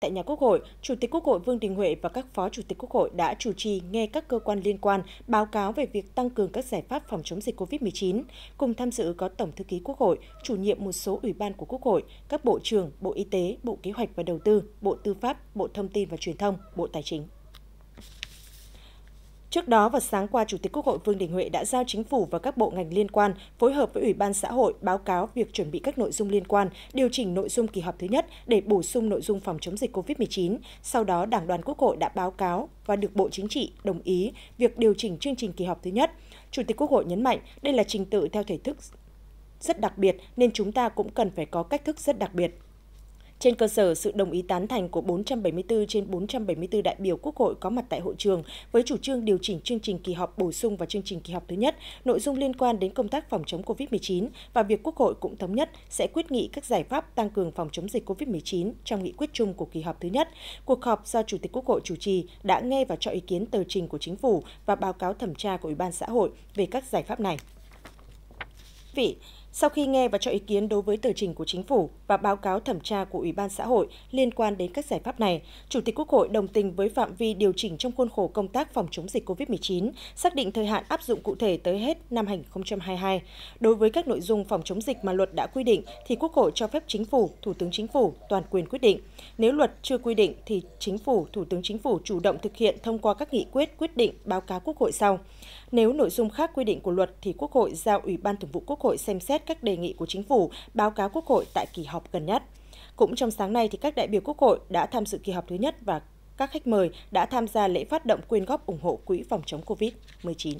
Tại nhà Quốc hội, Chủ tịch Quốc hội Vương Đình Huệ và các Phó Chủ tịch Quốc hội đã chủ trì nghe các cơ quan liên quan báo cáo về việc tăng cường các giải pháp phòng chống dịch COVID-19. Cùng tham dự có Tổng thư ký Quốc hội, chủ nhiệm một số ủy ban của Quốc hội, các bộ trưởng, Bộ Y tế, Bộ Kế hoạch và Đầu tư, Bộ Tư pháp, Bộ Thông tin và Truyền thông, Bộ Tài chính. Trước đó vào sáng qua, Chủ tịch Quốc hội Vương Đình Huệ đã giao chính phủ và các bộ ngành liên quan phối hợp với Ủy ban xã hội báo cáo việc chuẩn bị các nội dung liên quan, điều chỉnh nội dung kỳ họp thứ nhất để bổ sung nội dung phòng chống dịch COVID-19. Sau đó, Đảng đoàn Quốc hội đã báo cáo và được Bộ Chính trị đồng ý việc điều chỉnh chương trình kỳ họp thứ nhất. Chủ tịch Quốc hội nhấn mạnh đây là trình tự theo thể thức rất đặc biệt nên chúng ta cũng cần phải có cách thức rất đặc biệt. Trên cơ sở sự đồng ý tán thành của 474 trên 474 đại biểu Quốc hội có mặt tại hội trường với chủ trương điều chỉnh chương trình kỳ họp bổ sung và chương trình kỳ họp thứ nhất, nội dung liên quan đến công tác phòng chống COVID-19 và việc Quốc hội cũng thống nhất sẽ quyết nghị các giải pháp tăng cường phòng chống dịch COVID-19 trong nghị quyết chung của kỳ họp thứ nhất. Cuộc họp do Chủ tịch Quốc hội chủ trì đã nghe và cho ý kiến tờ trình của chính phủ và báo cáo thẩm tra của Ủy ban xã hội về các giải pháp này. Vị, sau khi nghe và cho ý kiến đối với tờ trình của chính phủ và báo cáo thẩm tra của Ủy ban xã hội liên quan đến các giải pháp này, Chủ tịch Quốc hội đồng tình với phạm vi điều chỉnh trong khuôn khổ công tác phòng chống dịch covid chín, xác định thời hạn áp dụng cụ thể tới hết năm hai hai nghìn mươi hai. Đối với các nội dung phòng chống dịch mà luật đã quy định thì Quốc hội cho phép chính phủ, Thủ tướng chính phủ toàn quyền quyết định. Nếu luật chưa quy định thì chính phủ, Thủ tướng chính phủ chủ động thực hiện thông qua các nghị quyết, quyết định, báo cáo Quốc hội sau. Nếu nội dung khác quy định của luật thì Quốc hội giao Ủy ban Thường vụ Quốc hội xem xét các đề nghị của chính phủ báo cáo Quốc hội tại kỳ họp gần nhất. Cũng trong sáng nay thì các đại biểu Quốc hội đã tham dự kỳ họp thứ nhất và các khách mời đã tham gia lễ phát động quyên góp ủng hộ quỹ phòng chống Covid-19.